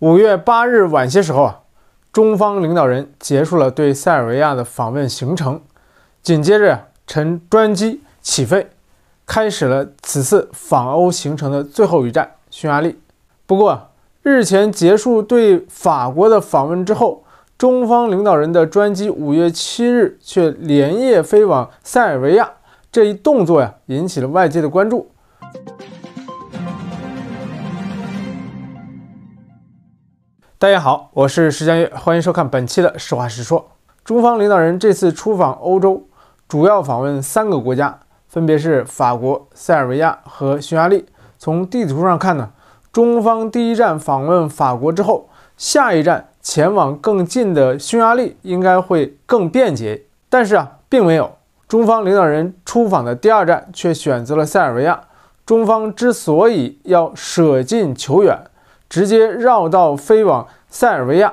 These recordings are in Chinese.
五月八日晚些时候啊，中方领导人结束了对塞尔维亚的访问行程，紧接着乘专机起飞，开始了此次访欧行程的最后一站——匈牙利。不过，日前结束对法国的访问之后，中方领导人的专机五月七日却连夜飞往塞尔维亚，这一动作呀，引起了外界的关注。大家好，我是石江月，欢迎收看本期的实话实说。中方领导人这次出访欧洲，主要访问三个国家，分别是法国、塞尔维亚和匈牙利。从地图上看呢，中方第一站访问法国之后，下一站前往更近的匈牙利应该会更便捷。但是啊，并没有，中方领导人出访的第二站却选择了塞尔维亚。中方之所以要舍近求远。直接绕道飞往塞尔维亚，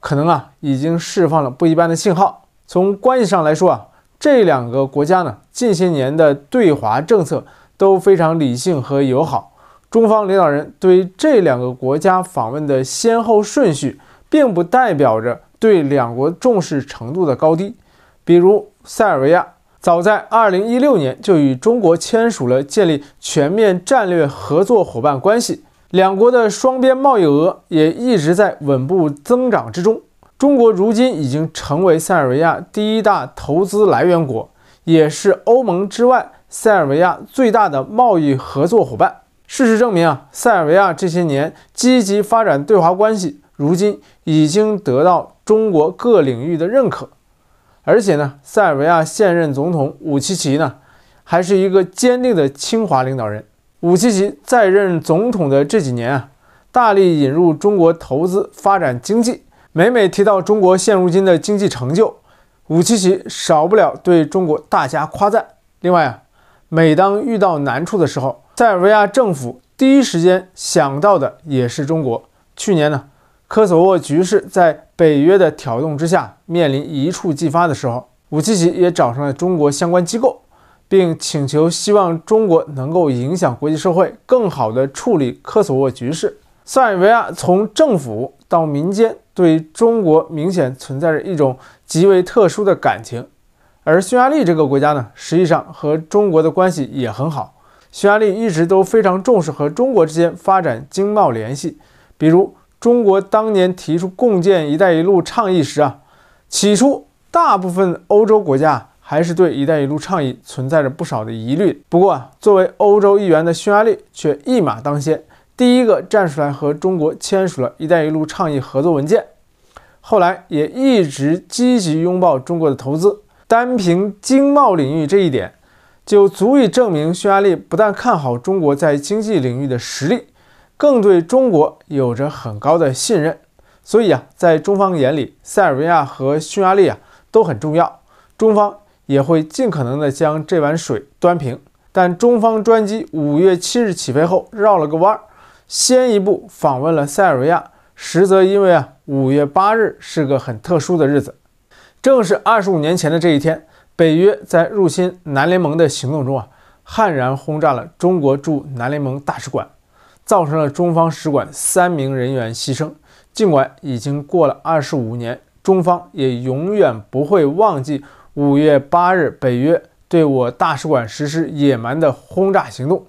可能啊已经释放了不一般的信号。从关系上来说啊，这两个国家呢近些年的对华政策都非常理性和友好。中方领导人对这两个国家访问的先后顺序，并不代表着对两国重视程度的高低。比如塞尔维亚，早在2016年就与中国签署了建立全面战略合作伙伴关系。两国的双边贸易额也一直在稳步增长之中。中国如今已经成为塞尔维亚第一大投资来源国，也是欧盟之外塞尔维亚最大的贸易合作伙伴。事实证明啊，塞尔维亚这些年积极发展对华关系，如今已经得到中国各领域的认可。而且呢，塞尔维亚现任总统武契奇呢，还是一个坚定的亲华领导人。武契奇在任总统的这几年啊，大力引入中国投资发展经济。每每提到中国现如今的经济成就，武契奇少不了对中国大加夸赞。另外啊，每当遇到难处的时候，塞尔维亚政府第一时间想到的也是中国。去年呢，科索沃局势在北约的挑动之下面临一触即发的时候，武契奇也找上了中国相关机构。并请求希望中国能够影响国际社会，更好地处理科索沃局势。塞尔维亚从政府到民间对中国明显存在着一种极为特殊的感情，而匈牙利这个国家呢，实际上和中国的关系也很好。匈牙利一直都非常重视和中国之间发展经贸联系，比如中国当年提出共建“一带一路”倡议时啊，起初大部分欧洲国家。还是对“一带一路”倡议存在着不少的疑虑。不过啊，作为欧洲议员的匈牙利却一马当先，第一个站出来和中国签署了“一带一路”倡议合作文件，后来也一直积极拥抱中国的投资。单凭经贸领域这一点，就足以证明匈牙利不但看好中国在经济领域的实力，更对中国有着很高的信任。所以啊，在中方眼里，塞尔维亚和匈牙利啊都很重要。中方。也会尽可能的将这碗水端平。但中方专机五月七日起飞后绕了个弯儿，先一步访问了塞尔维亚。实则因为啊，五月八日是个很特殊的日子，正是二十五年前的这一天，北约在入侵南联盟的行动中啊，悍然轰炸了中国驻南联盟大使馆，造成了中方使馆三名人员牺牲。尽管已经过了二十五年，中方也永远不会忘记。五月八日，北约对我大使馆实施野蛮的轰炸行动。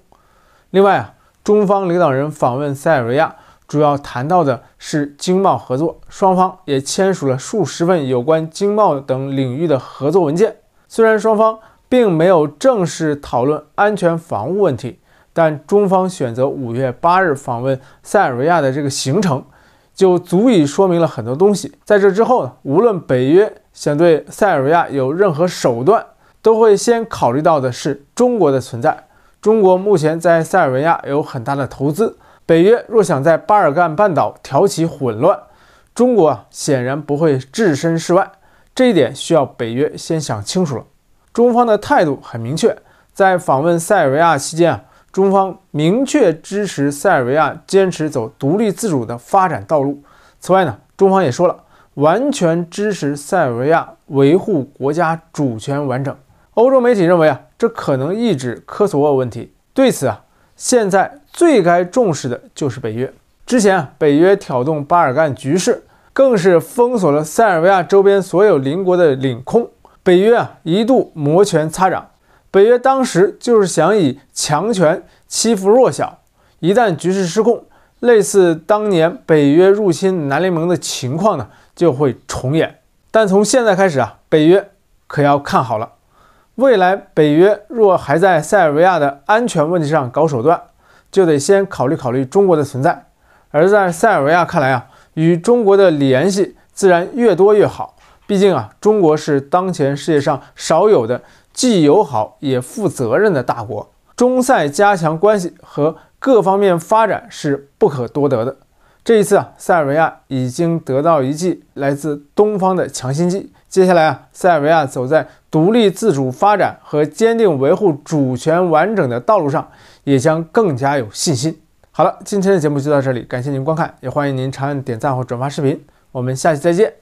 另外啊，中方领导人访问塞尔维亚，主要谈到的是经贸合作，双方也签署了数十份有关经贸等领域的合作文件。虽然双方并没有正式讨论安全防务问题，但中方选择五月八日访问塞尔维亚的这个行程，就足以说明了很多东西。在这之后呢，无论北约。想对塞尔维亚有任何手段，都会先考虑到的是中国的存在。中国目前在塞尔维亚有很大的投资。北约若想在巴尔干半岛挑起混乱，中国显然不会置身事外。这一点需要北约先想清楚了。中方的态度很明确，在访问塞尔维亚期间啊，中方明确支持塞尔维亚坚持走独立自主的发展道路。此外呢，中方也说了。完全支持塞尔维亚维护国家主权完整。欧洲媒体认为啊，这可能抑制科索沃问题。对此啊，现在最该重视的就是北约。之前啊，北约挑动巴尔干局势，更是封锁了塞尔维亚周边所有邻国的领空。北约啊，一度摩拳擦掌。北约当时就是想以强权欺负弱小。一旦局势失控，类似当年北约入侵南联盟的情况呢？就会重演，但从现在开始啊，北约可要看好了。未来北约若还在塞尔维亚的安全问题上搞手段，就得先考虑考虑中国的存在。而在塞尔维亚看来啊，与中国的联系自然越多越好。毕竟啊，中国是当前世界上少有的既友好也负责任的大国，中塞加强关系和各方面发展是不可多得的。这一次啊，塞尔维亚已经得到一剂来自东方的强心剂。接下来啊，塞尔维亚走在独立自主发展和坚定维护主权完整的道路上，也将更加有信心。好了，今天的节目就到这里，感谢您观看，也欢迎您长按点赞或转发视频。我们下期再见。